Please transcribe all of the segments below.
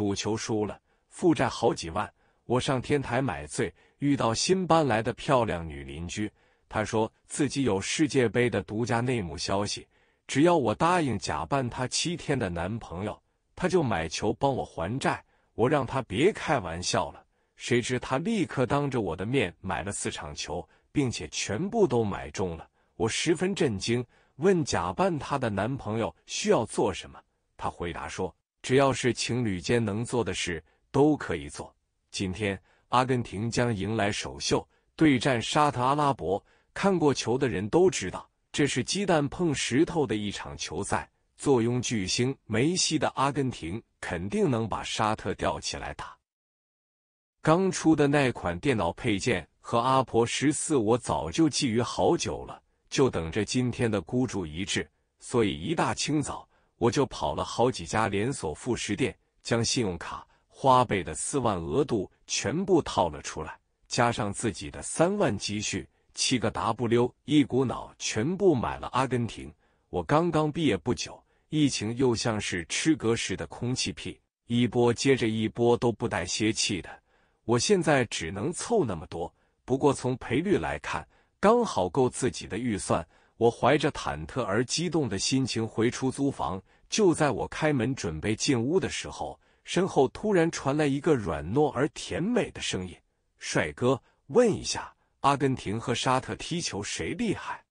赌球输了，负债好几万。我上天台买醉，遇到新搬来的漂亮女邻居。她说自己有世界杯的独家内幕消息，只要我答应假扮她七天的男朋友，她就买球帮我还债。我让她别开玩笑了，谁知她立刻当着我的面买了四场球，并且全部都买中了。我十分震惊，问假扮她的男朋友需要做什么？她回答说。只要是情侣间能做的事，都可以做。今天阿根廷将迎来首秀，对战沙特阿拉伯。看过球的人都知道，这是鸡蛋碰石头的一场球赛。坐拥巨星梅西的阿根廷，肯定能把沙特吊起来打。刚出的那款电脑配件和阿婆十四，我早就觊觎好久了，就等着今天的孤注一掷。所以一大清早。我就跑了好几家连锁副食店，将信用卡花呗的四万额度全部套了出来，加上自己的三万积蓄，七个 W 一股脑全部买了阿根廷。我刚刚毕业不久，疫情又像是吃隔时的空气屁，一波接着一波，都不带歇气的。我现在只能凑那么多，不过从赔率来看，刚好够自己的预算。我怀着忐忑而激动的心情回出租房。就在我开门准备进屋的时候，身后突然传来一个软糯而甜美的声音：“帅哥，问一下，阿根廷和沙特踢球谁厉害？”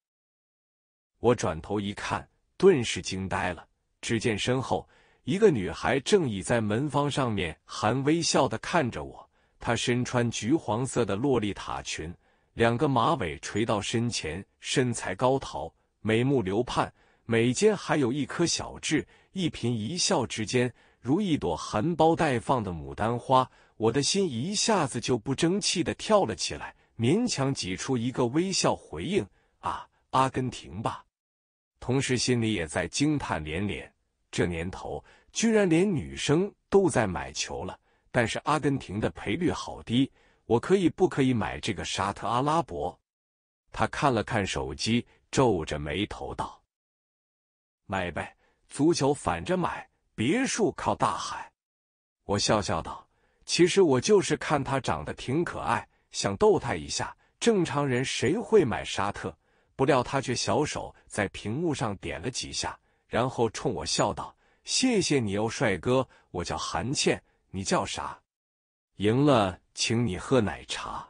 我转头一看，顿时惊呆了。只见身后一个女孩正倚在门框上面，含微笑的看着我。她身穿橘黄色的洛丽塔裙，两个马尾垂到身前，身材高挑，眉目流盼。每间还有一颗小痣，一颦一笑之间，如一朵含苞待放的牡丹花。我的心一下子就不争气的跳了起来，勉强挤出一个微笑回应：“啊，阿根廷吧。”同时心里也在惊叹连连。这年头，居然连女生都在买球了。但是阿根廷的赔率好低，我可以不可以买这个沙特阿拉伯？他看了看手机，皱着眉头道。买呗，足球反着买，别墅靠大海。我笑笑道：“其实我就是看他长得挺可爱，想逗他一下。正常人谁会买沙特？”不料他却小手在屏幕上点了几下，然后冲我笑道：“谢谢你哦，帅哥。我叫韩倩，你叫啥？赢了请你喝奶茶。”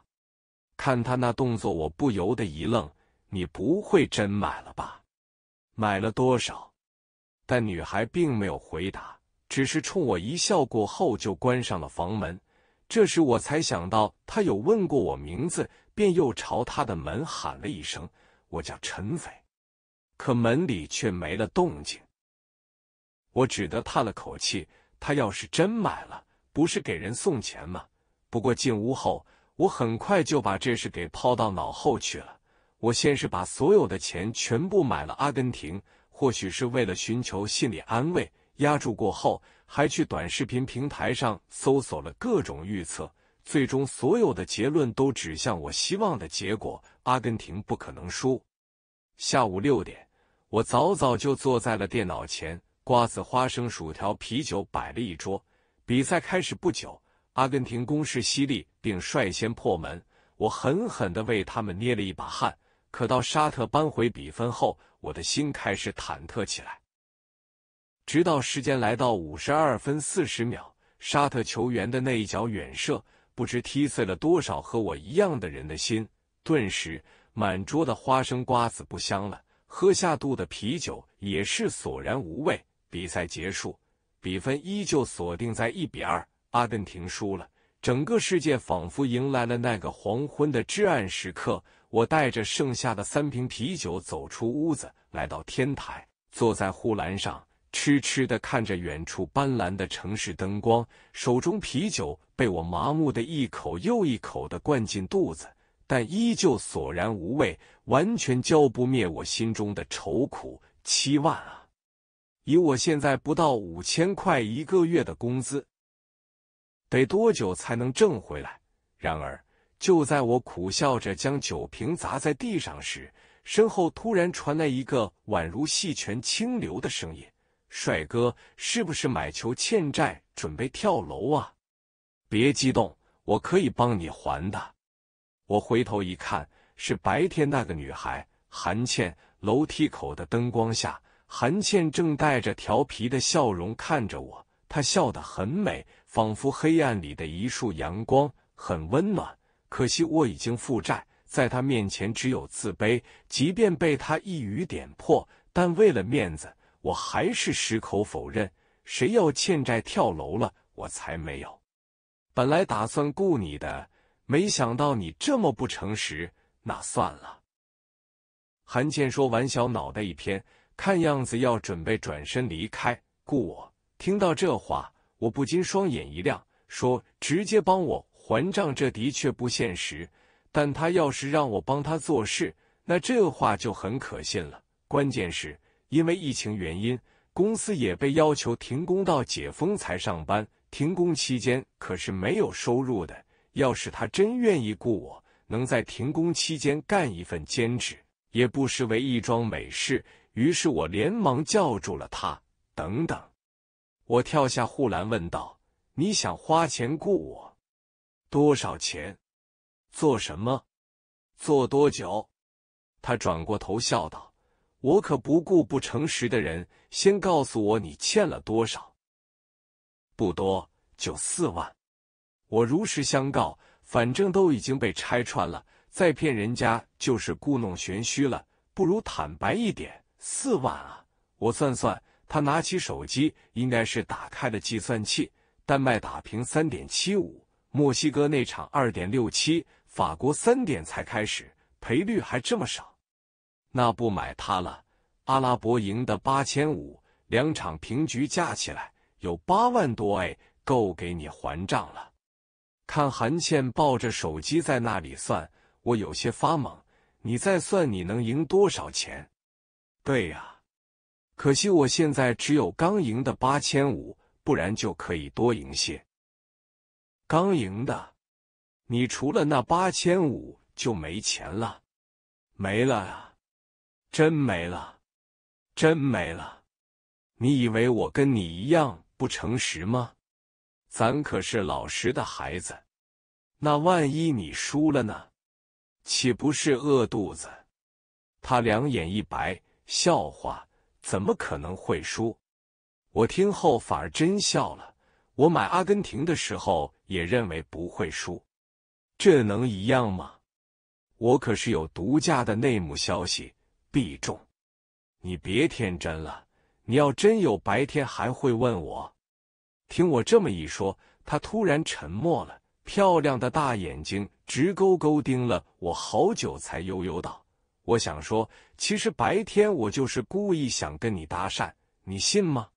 看他那动作，我不由得一愣：“你不会真买了吧？买了多少？”但女孩并没有回答，只是冲我一笑，过后就关上了房门。这时我才想到她有问过我名字，便又朝她的门喊了一声：“我叫陈斐。”可门里却没了动静。我只得叹了口气：她要是真买了，不是给人送钱吗？不过进屋后，我很快就把这事给抛到脑后去了。我先是把所有的钱全部买了阿根廷。或许是为了寻求心理安慰，压住过后还去短视频平台上搜索了各种预测，最终所有的结论都指向我希望的结果：阿根廷不可能输。下午六点，我早早就坐在了电脑前，瓜子、花生、薯条、啤酒摆了一桌。比赛开始不久，阿根廷攻势犀利，并率先破门，我狠狠的为他们捏了一把汗。可到沙特扳回比分后，我的心开始忐忑起来，直到时间来到五十二分四十秒，沙特球员的那一脚远射，不知踢碎了多少和我一样的人的心。顿时，满桌的花生瓜子不香了，喝下肚的啤酒也是索然无味。比赛结束，比分依旧锁定在一比二，阿根廷输了。整个世界仿佛迎来了那个黄昏的至暗时刻。我带着剩下的三瓶啤酒走出屋子，来到天台，坐在护栏上，痴痴的看着远处斑斓的城市灯光。手中啤酒被我麻木的一口又一口的灌进肚子，但依旧索然无味，完全浇不灭我心中的愁苦。七万啊！以我现在不到五千块一个月的工资，得多久才能挣回来？然而……就在我苦笑着将酒瓶砸在地上时，身后突然传来一个宛如细泉清流的声音：“帅哥，是不是买球欠债，准备跳楼啊？”别激动，我可以帮你还的。我回头一看，是白天那个女孩韩倩。楼梯口的灯光下，韩倩正带着调皮的笑容看着我。她笑得很美，仿佛黑暗里的一束阳光，很温暖。可惜我已经负债，在他面前只有自卑。即便被他一语点破，但为了面子，我还是矢口否认。谁要欠债跳楼了？我才没有。本来打算雇你的，没想到你这么不诚实，那算了。韩倩说完，小脑袋一偏，看样子要准备转身离开。雇我？听到这话，我不禁双眼一亮，说：“直接帮我。”还账这的确不现实，但他要是让我帮他做事，那这话就很可信了。关键是，因为疫情原因，公司也被要求停工到解封才上班。停工期间可是没有收入的。要是他真愿意雇我，能在停工期间干一份兼职，也不失为一桩美事。于是我连忙叫住了他：“等等！”我跳下护栏问道：“你想花钱雇我？”多少钱？做什么？做多久？他转过头笑道：“我可不顾不诚实的人。先告诉我你欠了多少，不多，就四万。我如实相告，反正都已经被拆穿了，再骗人家就是故弄玄虚了。不如坦白一点，四万啊！我算算。”他拿起手机，应该是打开了计算器，丹麦打平三点七五。墨西哥那场二点六七，法国三点才开始，赔率还这么少，那不买它了。阿拉伯赢的八千五，两场平局加起来有八万多哎，够给你还账了。看韩倩抱着手机在那里算，我有些发懵。你再算你能赢多少钱？对呀，可惜我现在只有刚赢的八千五，不然就可以多赢些。刚赢的，你除了那八千五就没钱了，没了啊，真没了，真没了！你以为我跟你一样不诚实吗？咱可是老实的孩子。那万一你输了呢？岂不是饿肚子？他两眼一白，笑话，怎么可能会输？我听后反而真笑了。我买阿根廷的时候。也认为不会输，这能一样吗？我可是有独家的内幕消息，必中。你别天真了，你要真有白天还会问我。听我这么一说，他突然沉默了，漂亮的大眼睛直勾勾盯了我好久，才悠悠道：“我想说，其实白天我就是故意想跟你搭讪，你信吗？”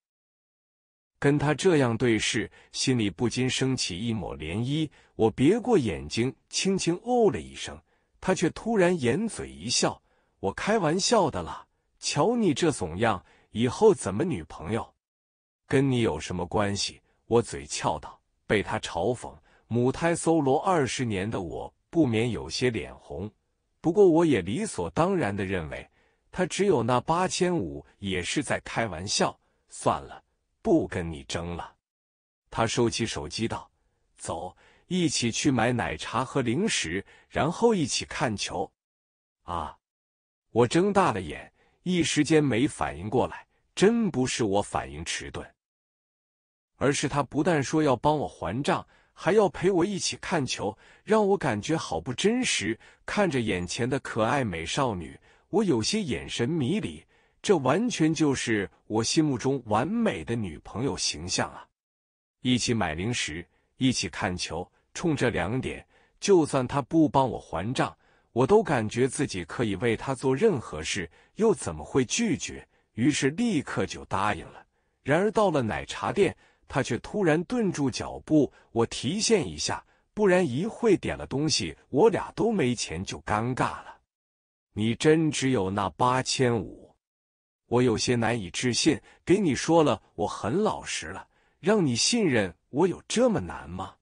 跟他这样对视，心里不禁升起一抹涟漪。我别过眼睛，轻轻哦了一声，他却突然掩嘴一笑：“我开玩笑的啦，瞧你这怂样，以后怎么女朋友？跟你有什么关系？”我嘴翘道，被他嘲讽，母胎搜罗二十年的我不免有些脸红。不过我也理所当然的认为，他只有那八千五也是在开玩笑。算了。不跟你争了，他收起手机道：“走，一起去买奶茶和零食，然后一起看球。”啊！我睁大了眼，一时间没反应过来。真不是我反应迟钝，而是他不但说要帮我还账，还要陪我一起看球，让我感觉好不真实。看着眼前的可爱美少女，我有些眼神迷离。这完全就是我心目中完美的女朋友形象啊！一起买零食，一起看球，冲这两点，就算他不帮我还账，我都感觉自己可以为他做任何事，又怎么会拒绝？于是立刻就答应了。然而到了奶茶店，他却突然顿住脚步：“我提现一下，不然一会点了东西，我俩都没钱就尴尬了。”你真只有那八千五？我有些难以置信，给你说了我很老实了，让你信任我有这么难吗？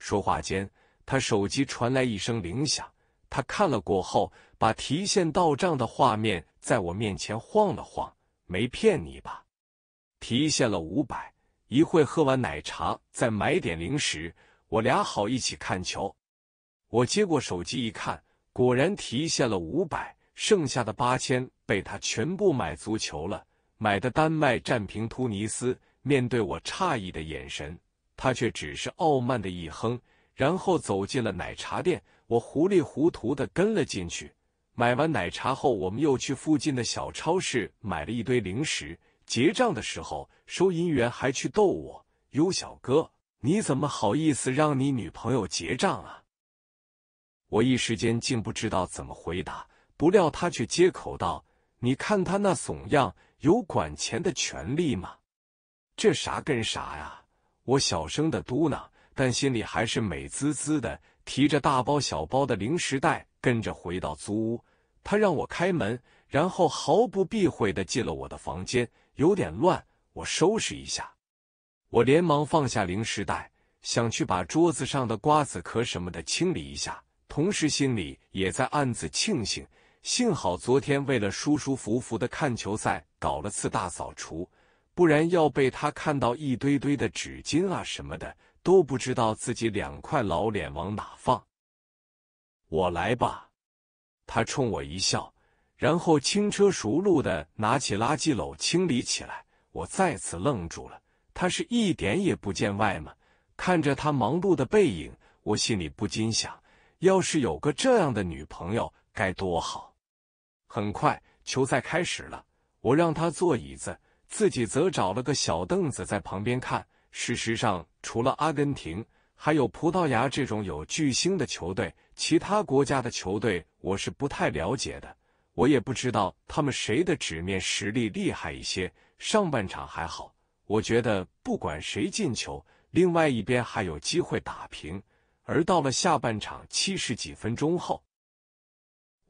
说话间，他手机传来一声铃响，他看了过后，把提现到账的画面在我面前晃了晃，没骗你吧？提现了五百，一会喝完奶茶再买点零食，我俩好一起看球。我接过手机一看，果然提现了五百。剩下的八千被他全部买足球了，买的丹麦战平突尼斯。面对我诧异的眼神，他却只是傲慢的一哼，然后走进了奶茶店。我糊里糊涂的跟了进去。买完奶茶后，我们又去附近的小超市买了一堆零食。结账的时候，收银员还去逗我：“优小哥，你怎么好意思让你女朋友结账啊？”我一时间竟不知道怎么回答。不料他却接口道：“你看他那怂样，有管钱的权利吗？这啥跟啥呀！”我小声的嘟囔，但心里还是美滋滋的，提着大包小包的零食袋跟着回到租屋。他让我开门，然后毫不避讳的进了我的房间，有点乱，我收拾一下。我连忙放下零食袋，想去把桌子上的瓜子壳什么的清理一下，同时心里也在暗自庆幸。幸好昨天为了舒舒服服的看球赛，搞了次大扫除，不然要被他看到一堆堆的纸巾啊什么的，都不知道自己两块老脸往哪放。我来吧，他冲我一笑，然后轻车熟路的拿起垃圾篓清理起来。我再次愣住了，他是一点也不见外吗？看着他忙碌的背影，我心里不禁想：要是有个这样的女朋友，该多好！很快，球赛开始了。我让他坐椅子，自己则找了个小凳子在旁边看。事实上，除了阿根廷，还有葡萄牙这种有巨星的球队，其他国家的球队我是不太了解的。我也不知道他们谁的纸面实力厉害一些。上半场还好，我觉得不管谁进球，另外一边还有机会打平。而到了下半场七十几分钟后。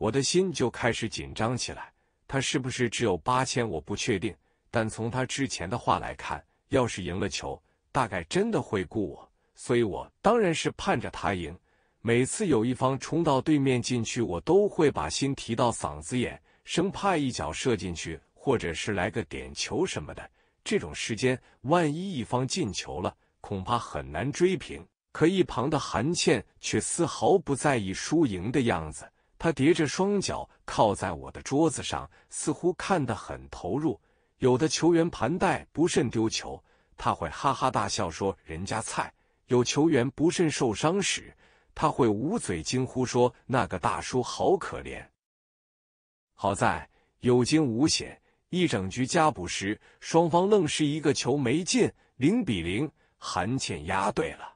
我的心就开始紧张起来，他是不是只有八千？我不确定。但从他之前的话来看，要是赢了球，大概真的会雇我，所以我当然是盼着他赢。每次有一方冲到对面禁区，我都会把心提到嗓子眼，生怕一脚射进去，或者是来个点球什么的。这种时间，万一一方进球了，恐怕很难追平。可一旁的韩倩却丝毫不在意输赢的样子。他叠着双脚靠在我的桌子上，似乎看得很投入。有的球员盘带不慎丢球，他会哈哈大笑说：“人家菜。”有球员不慎受伤时，他会捂嘴惊呼说：“那个大叔好可怜。”好在有惊无险，一整局加补时，双方愣是一个球没进，零比零，韩倩押对了，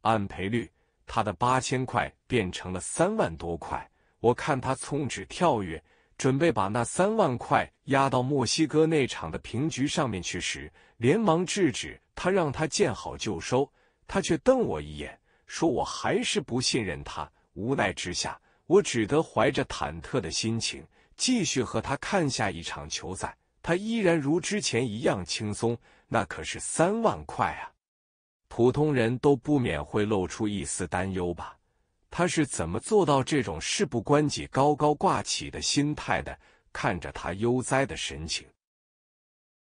按赔率，他的八千块变成了三万多块。我看他从指跳跃，准备把那三万块压到墨西哥那场的平局上面去时，连忙制止他，让他见好就收。他却瞪我一眼，说我还是不信任他。无奈之下，我只得怀着忐忑的心情继续和他看下一场球赛。他依然如之前一样轻松，那可是三万块啊！普通人都不免会露出一丝担忧吧。他是怎么做到这种事不关己、高高挂起的心态的？看着他悠哉的神情，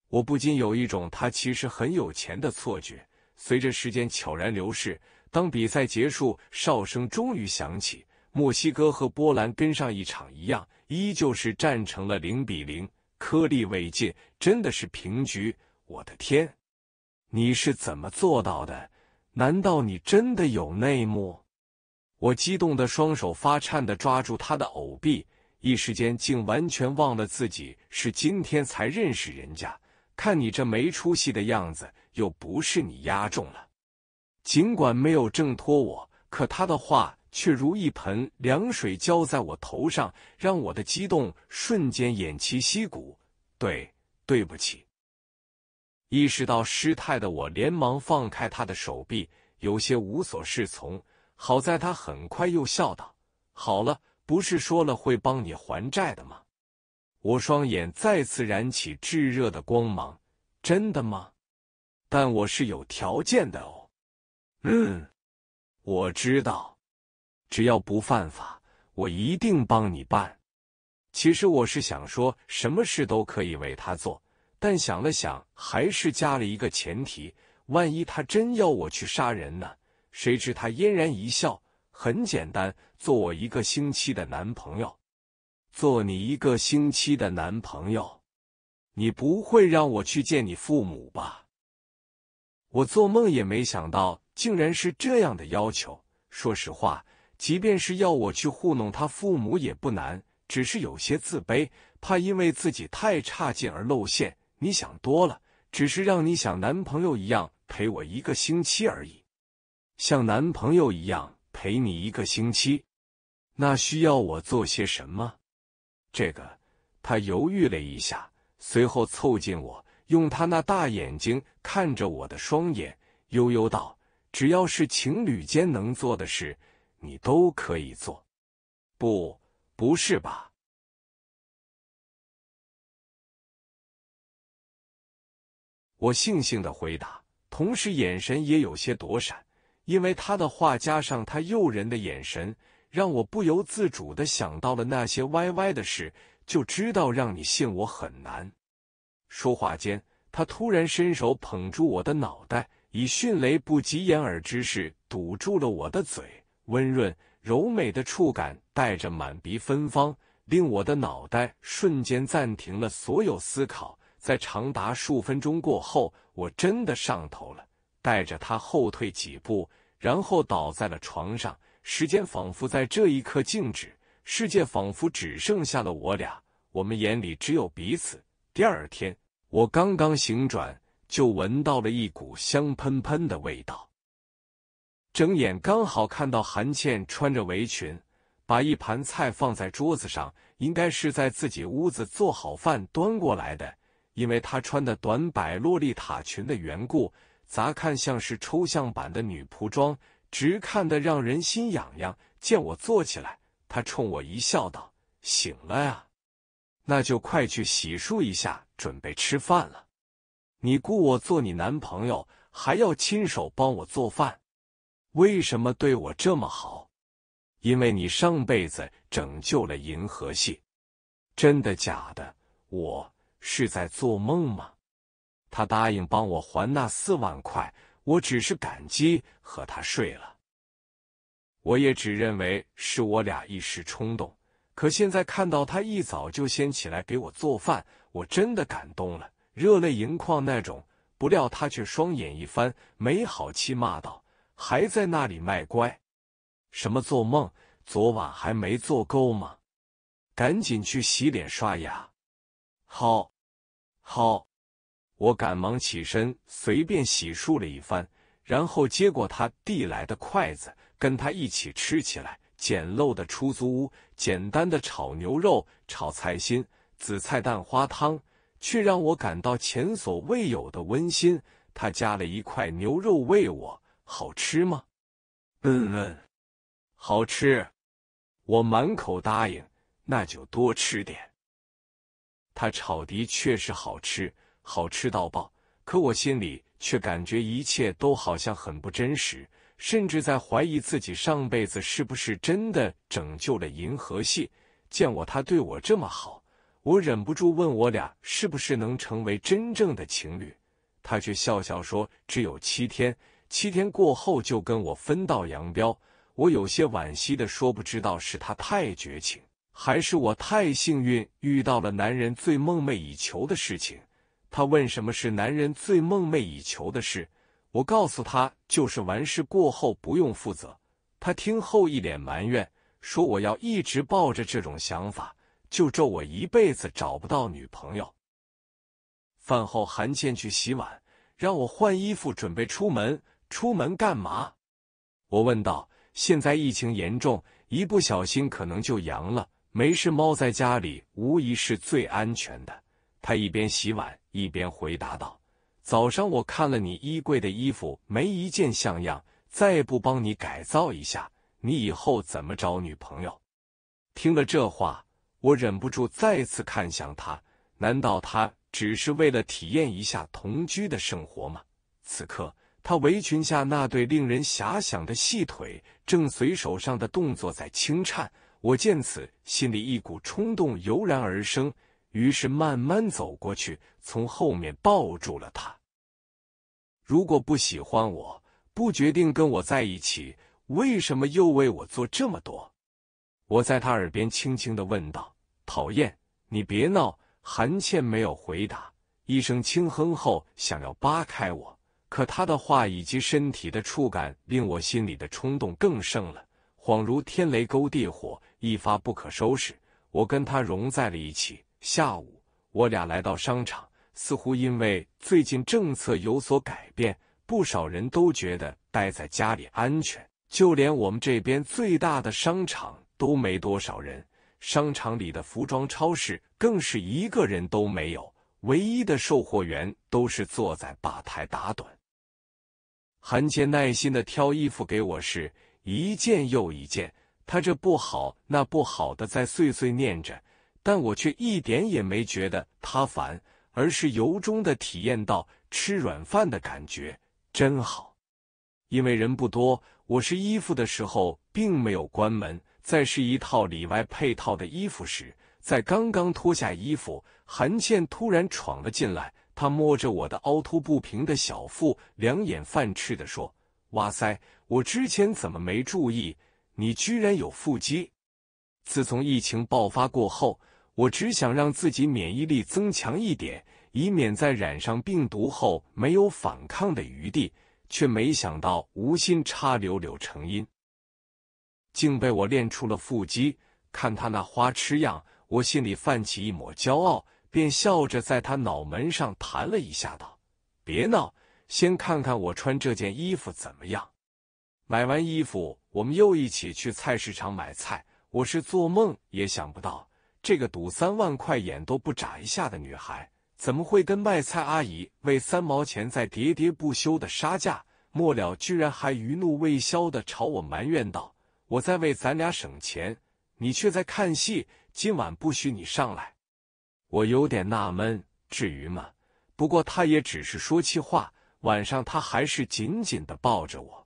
我不禁有一种他其实很有钱的错觉。随着时间悄然流逝，当比赛结束，哨声终于响起，墨西哥和波兰跟上一场一样，依旧是战成了零比零，颗粒未进，真的是平局。我的天，你是怎么做到的？难道你真的有内幕？我激动的双手发颤的抓住他的藕臂，一时间竟完全忘了自己是今天才认识人家。看你这没出息的样子，又不是你压中了。尽管没有挣脱我，可他的话却如一盆凉水浇在我头上，让我的激动瞬间偃旗息鼓。对，对不起。意识到失态的我连忙放开他的手臂，有些无所适从。好在他很快又笑道：“好了，不是说了会帮你还债的吗？”我双眼再次燃起炙热的光芒。“真的吗？”“但我是有条件的哦。”“嗯，我知道，只要不犯法，我一定帮你办。”其实我是想说，什么事都可以为他做，但想了想，还是加了一个前提：万一他真要我去杀人呢？谁知他嫣然一笑，很简单，做我一个星期的男朋友，做你一个星期的男朋友，你不会让我去见你父母吧？我做梦也没想到，竟然是这样的要求。说实话，即便是要我去糊弄他父母也不难，只是有些自卑，怕因为自己太差劲而露馅。你想多了，只是让你像男朋友一样陪我一个星期而已。像男朋友一样陪你一个星期，那需要我做些什么？这个，他犹豫了一下，随后凑近我，用他那大眼睛看着我的双眼，悠悠道：“只要是情侣间能做的事，你都可以做。”不，不是吧？我悻悻的回答，同时眼神也有些躲闪。因为他的话加上他诱人的眼神，让我不由自主的想到了那些歪歪的事，就知道让你信我很难。说话间，他突然伸手捧住我的脑袋，以迅雷不及掩耳之势堵住了我的嘴。温润柔美的触感带着满鼻芬芳，令我的脑袋瞬间暂停了所有思考。在长达数分钟过后，我真的上头了。带着他后退几步，然后倒在了床上。时间仿佛在这一刻静止，世界仿佛只剩下了我俩，我们眼里只有彼此。第二天，我刚刚醒转，就闻到了一股香喷喷的味道。睁眼刚好看到韩倩穿着围裙，把一盘菜放在桌子上，应该是在自己屋子做好饭端过来的，因为她穿的短摆洛丽塔裙的缘故。咋看像是抽象版的女仆装，直看得让人心痒痒。见我坐起来，他冲我一笑，道：“醒了呀，那就快去洗漱一下，准备吃饭了。”你雇我做你男朋友，还要亲手帮我做饭，为什么对我这么好？因为你上辈子拯救了银河系。真的假的？我是在做梦吗？他答应帮我还那四万块，我只是感激和他睡了。我也只认为是我俩一时冲动，可现在看到他一早就先起来给我做饭，我真的感动了，热泪盈眶那种。不料他却双眼一翻，没好气骂道：“还在那里卖乖？什么做梦？昨晚还没做够吗？赶紧去洗脸刷牙。”“好，好。”我赶忙起身，随便洗漱了一番，然后接过他递来的筷子，跟他一起吃起来。简陋的出租屋，简单的炒牛肉、炒菜心、紫菜蛋花汤，却让我感到前所未有的温馨。他夹了一块牛肉喂我，好吃吗？嗯嗯，好吃。我满口答应。那就多吃点。他炒的确实好吃。好吃到爆，可我心里却感觉一切都好像很不真实，甚至在怀疑自己上辈子是不是真的拯救了银河系。见我他对我这么好，我忍不住问我俩是不是能成为真正的情侣。他却笑笑说：“只有七天，七天过后就跟我分道扬镳。”我有些惋惜的说：“不知道是他太绝情，还是我太幸运，遇到了男人最梦寐以求的事情。”他问什么是男人最梦寐以求的事，我告诉他就是完事过后不用负责。他听后一脸埋怨，说我要一直抱着这种想法，就咒我一辈子找不到女朋友。饭后，韩倩去洗碗，让我换衣服准备出门。出门干嘛？我问道。现在疫情严重，一不小心可能就阳了。没事，猫在家里无疑是最安全的。他一边洗碗。一边回答道：“早上我看了你衣柜的衣服，没一件像样。再不帮你改造一下，你以后怎么找女朋友？”听了这话，我忍不住再次看向他。难道他只是为了体验一下同居的生活吗？此刻，他围裙下那对令人遐想的细腿，正随手上的动作在轻颤。我见此，心里一股冲动油然而生，于是慢慢走过去。从后面抱住了他。如果不喜欢我，不决定跟我在一起，为什么又为我做这么多？我在他耳边轻轻的问道：“讨厌，你别闹。”韩倩没有回答，一声轻哼后，想要扒开我，可他的话以及身体的触感令我心里的冲动更盛了，恍如天雷勾地火，一发不可收拾。我跟他融在了一起。下午，我俩来到商场。似乎因为最近政策有所改变，不少人都觉得待在家里安全。就连我们这边最大的商场都没多少人，商场里的服装超市更是一个人都没有，唯一的售货员都是坐在吧台打盹。韩杰耐心的挑衣服给我试一件又一件，他这不好那不好的在碎碎念着，但我却一点也没觉得他烦。而是由衷的体验到吃软饭的感觉真好，因为人不多，我试衣服的时候并没有关门。在试一套里外配套的衣服时，在刚刚脱下衣服，韩倩突然闯了进来，她摸着我的凹凸不平的小腹，两眼泛赤的说：“哇塞，我之前怎么没注意，你居然有腹肌！自从疫情爆发过后。”我只想让自己免疫力增强一点，以免在染上病毒后没有反抗的余地，却没想到无心插柳柳成荫，竟被我练出了腹肌。看他那花痴样，我心里泛起一抹骄傲，便笑着在他脑门上弹了一下，道：“别闹，先看看我穿这件衣服怎么样。”买完衣服，我们又一起去菜市场买菜。我是做梦也想不到。这个赌三万块眼都不眨一下的女孩，怎么会跟卖菜阿姨为三毛钱在喋喋不休的杀价？末了，居然还余怒未消的朝我埋怨道：“我在为咱俩省钱，你却在看戏，今晚不许你上来。”我有点纳闷，至于吗？不过他也只是说气话。晚上，他还是紧紧的抱着我，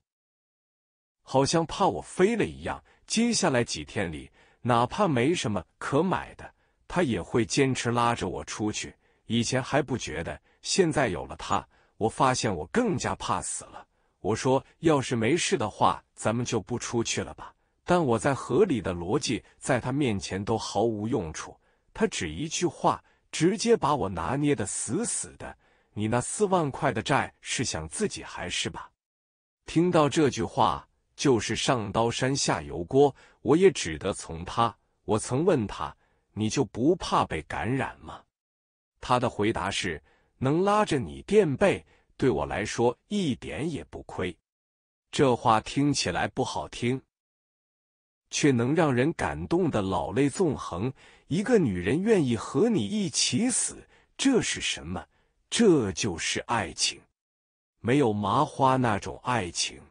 好像怕我飞了一样。接下来几天里。哪怕没什么可买的，他也会坚持拉着我出去。以前还不觉得，现在有了他，我发现我更加怕死了。我说，要是没事的话，咱们就不出去了吧。但我在合理的逻辑，在他面前都毫无用处。他只一句话，直接把我拿捏的死死的。你那四万块的债，是想自己还是吧？听到这句话。就是上刀山下油锅，我也只得从他。我曾问他：“你就不怕被感染吗？”他的回答是：“能拉着你垫背，对我来说一点也不亏。”这话听起来不好听，却能让人感动的老泪纵横。一个女人愿意和你一起死，这是什么？这就是爱情，没有麻花那种爱情。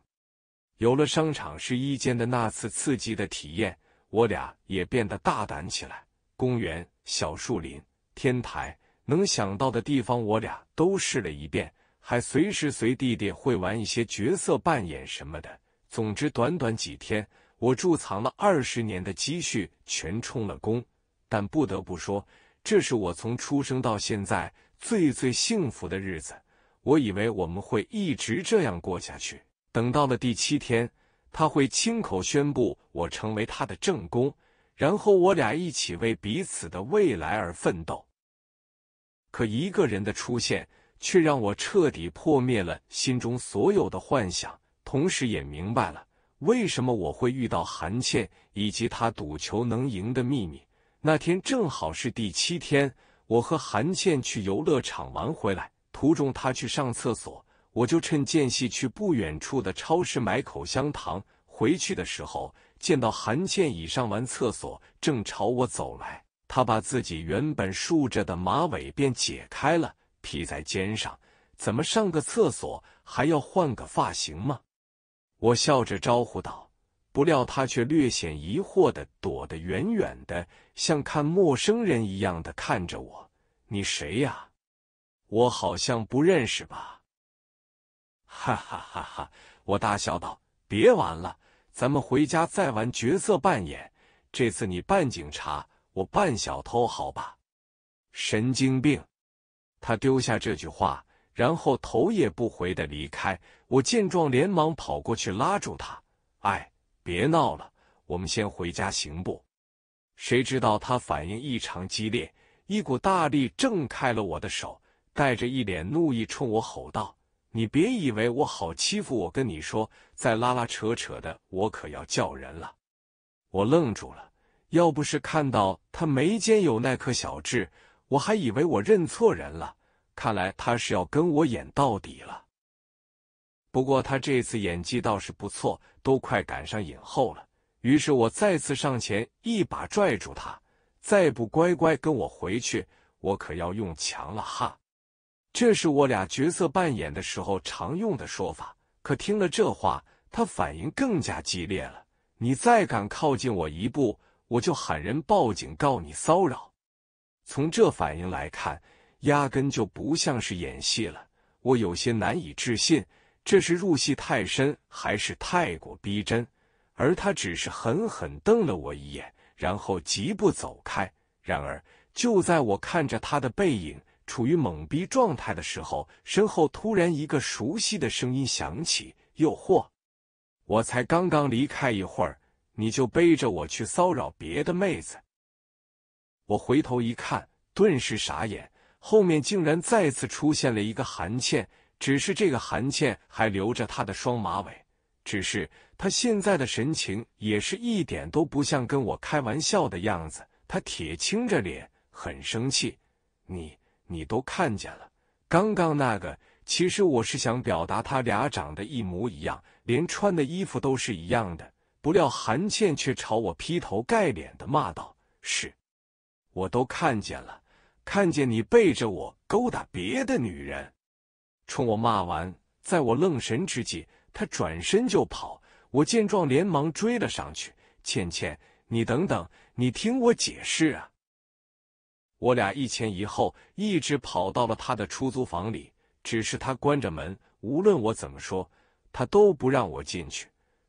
有了商场试衣间的那次刺激的体验，我俩也变得大胆起来。公园、小树林、天台，能想到的地方，我俩都试了一遍，还随时随地的会玩一些角色扮演什么的。总之，短短几天，我贮藏了二十年的积蓄全充了公。但不得不说，这是我从出生到现在最最幸福的日子。我以为我们会一直这样过下去。等到了第七天，他会亲口宣布我成为他的正宫，然后我俩一起为彼此的未来而奋斗。可一个人的出现，却让我彻底破灭了心中所有的幻想，同时也明白了为什么我会遇到韩倩以及他赌球能赢的秘密。那天正好是第七天，我和韩倩去游乐场玩回来，途中他去上厕所。我就趁间隙去不远处的超市买口香糖。回去的时候，见到韩倩已上完厕所，正朝我走来。她把自己原本竖着的马尾辫解开了，披在肩上。怎么上个厕所还要换个发型吗？我笑着招呼道。不料她却略显疑惑的躲得远远的，像看陌生人一样的看着我。你谁呀？我好像不认识吧。哈哈哈！哈我大笑道：“别玩了，咱们回家再玩角色扮演。这次你扮警察，我扮小偷，好吧？”神经病！他丢下这句话，然后头也不回的离开。我见状，连忙跑过去拉住他：“哎，别闹了，我们先回家行不？”谁知道他反应异常激烈，一股大力挣开了我的手，带着一脸怒意冲我吼道。你别以为我好欺负，我跟你说，再拉拉扯扯的，我可要叫人了。我愣住了，要不是看到他眉间有那颗小痣，我还以为我认错人了。看来他是要跟我演到底了。不过他这次演技倒是不错，都快赶上影后了。于是我再次上前，一把拽住他，再不乖乖跟我回去，我可要用强了哈。这是我俩角色扮演的时候常用的说法。可听了这话，他反应更加激烈了。你再敢靠近我一步，我就喊人报警告你骚扰。从这反应来看，压根就不像是演戏了。我有些难以置信，这是入戏太深还是太过逼真？而他只是狠狠瞪了我一眼，然后疾步走开。然而，就在我看着他的背影。处于懵逼状态的时候，身后突然一个熟悉的声音响起：“诱惑！”我才刚刚离开一会儿，你就背着我去骚扰别的妹子。我回头一看，顿时傻眼，后面竟然再次出现了一个韩倩，只是这个韩倩还留着她的双马尾，只是她现在的神情也是一点都不像跟我开玩笑的样子，她铁青着脸，很生气。你。你都看见了，刚刚那个，其实我是想表达他俩长得一模一样，连穿的衣服都是一样的。不料韩倩却朝我劈头盖脸的骂道：“是，我都看见了，看见你背着我勾搭别的女人！”冲我骂完，在我愣神之际，他转身就跑。我见状，连忙追了上去。“倩倩，你等等，你听我解释啊！”我俩一前一后，一直跑到了他的出租房里。只是他关着门，无论我怎么说，他都不让我进去。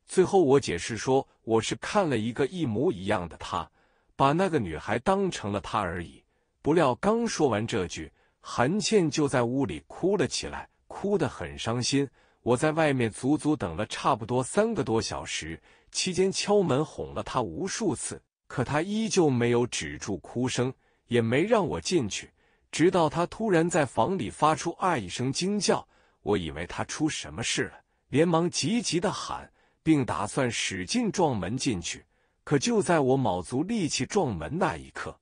最后我解释说，我是看了一个一模一样的他，把那个女孩当成了他而已。不料刚说完这句，韩倩就在屋里哭了起来，哭得很伤心。我在外面足足等了差不多三个多小时，期间敲门哄了她无数次，可她依旧没有止住哭声。也没让我进去，直到他突然在房里发出啊一声惊叫，我以为他出什么事了，连忙急急的喊，并打算使劲撞门进去。可就在我卯足力气撞门那一刻，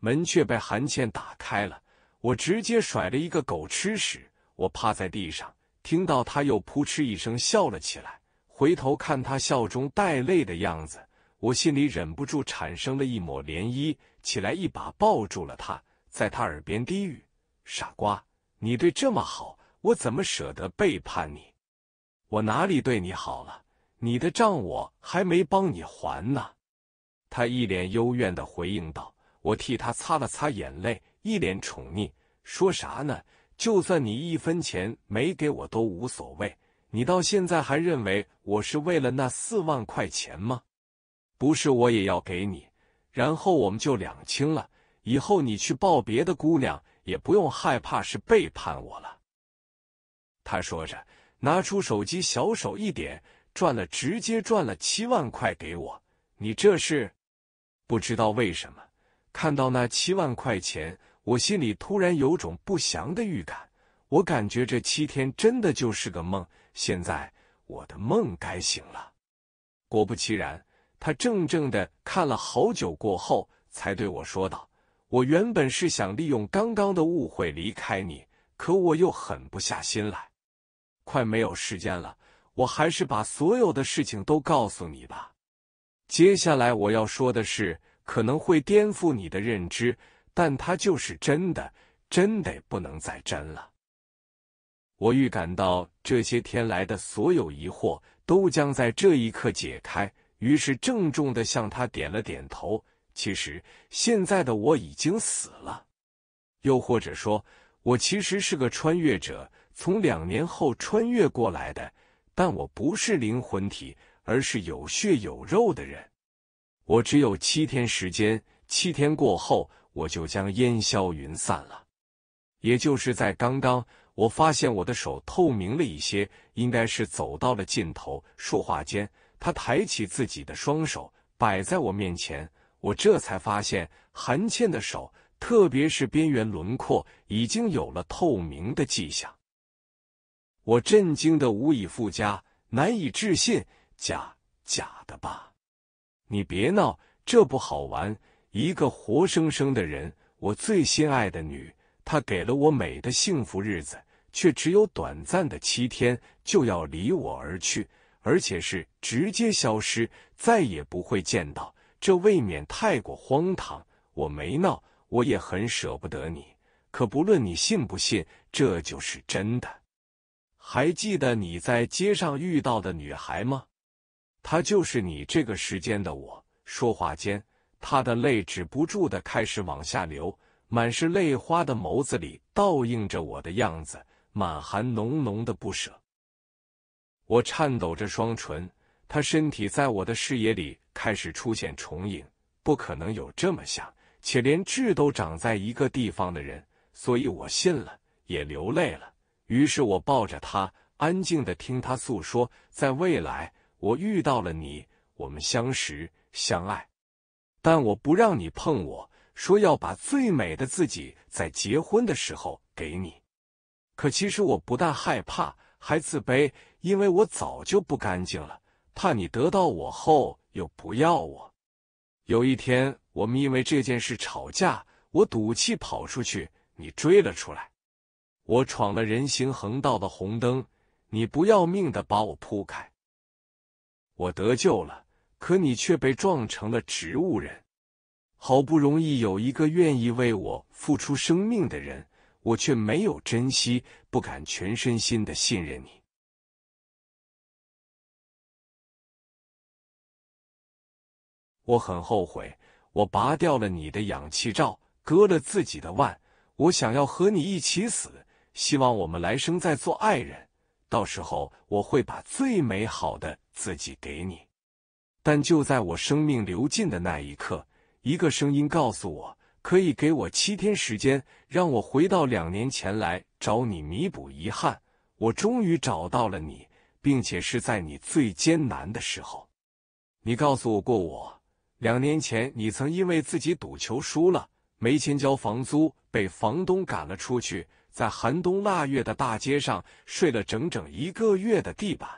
门却被韩倩打开了。我直接甩了一个狗吃屎！我趴在地上，听到他又扑哧一声笑了起来，回头看他笑中带泪的样子，我心里忍不住产生了一抹涟漪。起来，一把抱住了他，在他耳边低语：“傻瓜，你对这么好，我怎么舍得背叛你？我哪里对你好了？你的账我还没帮你还呢。”他一脸幽怨的回应道：“我替他擦了擦眼泪，一脸宠溺，说啥呢？就算你一分钱没给我都无所谓，你到现在还认为我是为了那四万块钱吗？不是，我也要给你。”然后我们就两清了，以后你去抱别的姑娘也不用害怕是背叛我了。他说着，拿出手机，小手一点，赚了，直接赚了七万块给我。你这是不知道为什么看到那七万块钱，我心里突然有种不祥的预感。我感觉这七天真的就是个梦，现在我的梦该醒了。果不其然。他怔怔的看了好久，过后才对我说道：“我原本是想利用刚刚的误会离开你，可我又狠不下心来。快没有时间了，我还是把所有的事情都告诉你吧。接下来我要说的是，可能会颠覆你的认知，但它就是真的，真的不能再真了。我预感到这些天来的所有疑惑，都将在这一刻解开。”于是郑重的向他点了点头。其实现在的我已经死了，又或者说，我其实是个穿越者，从两年后穿越过来的。但我不是灵魂体，而是有血有肉的人。我只有七天时间，七天过后，我就将烟消云散了。也就是在刚刚，我发现我的手透明了一些，应该是走到了尽头。说话间。他抬起自己的双手，摆在我面前。我这才发现，韩倩的手，特别是边缘轮廓，已经有了透明的迹象。我震惊的无以复加，难以置信，假假的吧？你别闹，这不好玩。一个活生生的人，我最心爱的女，她给了我美的幸福日子，却只有短暂的七天，就要离我而去。而且是直接消失，再也不会见到，这未免太过荒唐。我没闹，我也很舍不得你，可不论你信不信，这就是真的。还记得你在街上遇到的女孩吗？她就是你这个时间的我。说话间，她的泪止不住的开始往下流，满是泪花的眸子里倒映着我的样子，满含浓浓的不舍。我颤抖着双唇，他身体在我的视野里开始出现重影，不可能有这么像，且连痣都长在一个地方的人，所以我信了，也流泪了。于是，我抱着他，安静的听他诉说，在未来，我遇到了你，我们相识相爱，但我不让你碰我，说要把最美的自己在结婚的时候给你。可其实，我不但害怕，还自卑。因为我早就不干净了，怕你得到我后又不要我。有一天，我们因为这件事吵架，我赌气跑出去，你追了出来，我闯了人行横道的红灯，你不要命的把我扑开，我得救了，可你却被撞成了植物人。好不容易有一个愿意为我付出生命的人，我却没有珍惜，不敢全身心的信任你。我很后悔，我拔掉了你的氧气罩，割了自己的腕。我想要和你一起死，希望我们来生再做爱人。到时候我会把最美好的自己给你。但就在我生命流尽的那一刻，一个声音告诉我，可以给我七天时间，让我回到两年前来找你弥补遗憾。我终于找到了你，并且是在你最艰难的时候。你告诉我过我。两年前，你曾因为自己赌球输了，没钱交房租，被房东赶了出去，在寒冬腊月的大街上睡了整整一个月的地板。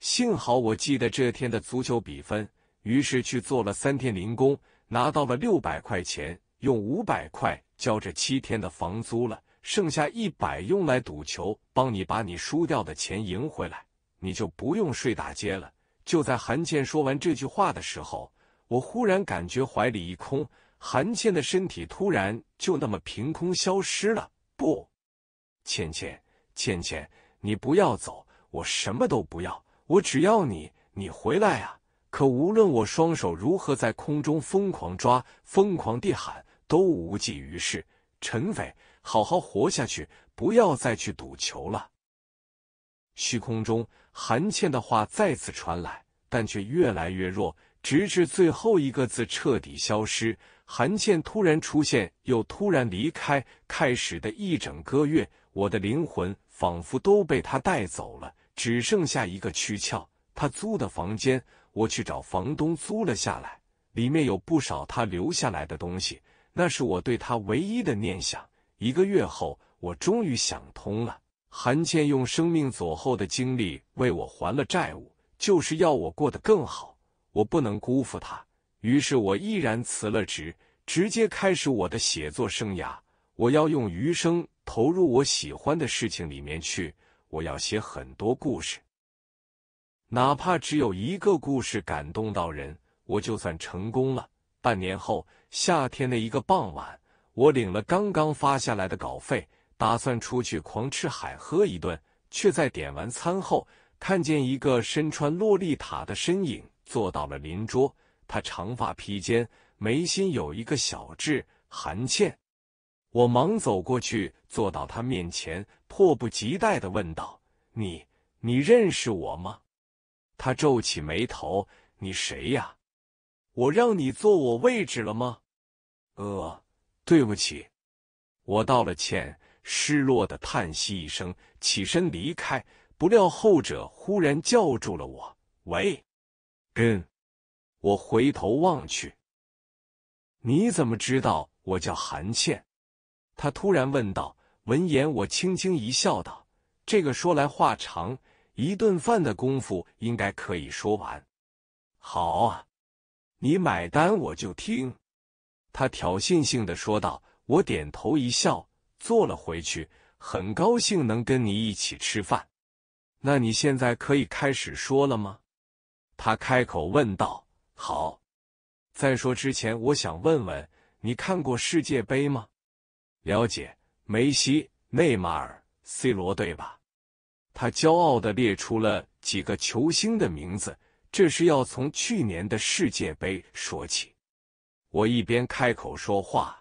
幸好我记得这天的足球比分，于是去做了三天零工，拿到了六百块钱，用五百块交这七天的房租了，剩下一百用来赌球，帮你把你输掉的钱赢回来，你就不用睡大街了。就在韩倩说完这句话的时候，我忽然感觉怀里一空，韩倩的身体突然就那么凭空消失了。不，倩倩，倩倩，你不要走，我什么都不要，我只要你，你回来啊！可无论我双手如何在空中疯狂抓，疯狂地喊，都无济于事。陈斐，好好活下去，不要再去赌球了。虚空中。韩倩的话再次传来，但却越来越弱，直至最后一个字彻底消失。韩倩突然出现，又突然离开。开始的一整个月，我的灵魂仿佛都被他带走了，只剩下一个躯壳。他租的房间，我去找房东租了下来，里面有不少他留下来的东西，那是我对他唯一的念想。一个月后，我终于想通了。韩倩用生命走后的精力为我还了债务，就是要我过得更好。我不能辜负他，于是我毅然辞了职，直接开始我的写作生涯。我要用余生投入我喜欢的事情里面去。我要写很多故事，哪怕只有一个故事感动到人，我就算成功了。半年后，夏天的一个傍晚，我领了刚刚发下来的稿费。打算出去狂吃海喝一顿，却在点完餐后看见一个身穿洛丽塔的身影坐到了邻桌。她长发披肩，眉心有一个小痣。韩倩，我忙走过去坐到她面前，迫不及待的问道：“你，你认识我吗？”她皱起眉头：“你谁呀？我让你坐我位置了吗？”“呃，对不起，我道了歉。”失落的叹息一声，起身离开。不料后者忽然叫住了我：“喂，根！”我回头望去：“你怎么知道我叫韩倩？”他突然问道。闻言，我轻轻一笑，道：“这个说来话长，一顿饭的功夫应该可以说完。”“好啊，你买单我就听。”他挑衅性的说道。我点头一笑。坐了回去，很高兴能跟你一起吃饭。那你现在可以开始说了吗？他开口问道。好，在说之前，我想问问你看过世界杯吗？了解，梅西、内马尔、C 罗，对吧？他骄傲的列出了几个球星的名字。这是要从去年的世界杯说起。我一边开口说话。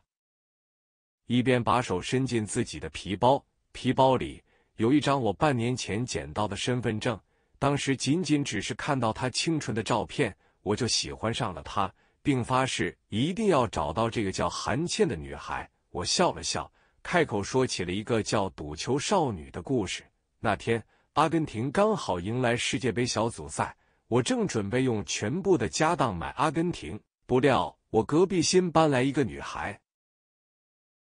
一边把手伸进自己的皮包，皮包里有一张我半年前捡到的身份证。当时仅仅只是看到她清纯的照片，我就喜欢上了她，并发誓一定要找到这个叫韩倩的女孩。我笑了笑，开口说起了一个叫赌球少女的故事。那天，阿根廷刚好迎来世界杯小组赛，我正准备用全部的家当买阿根廷，不料我隔壁新搬来一个女孩。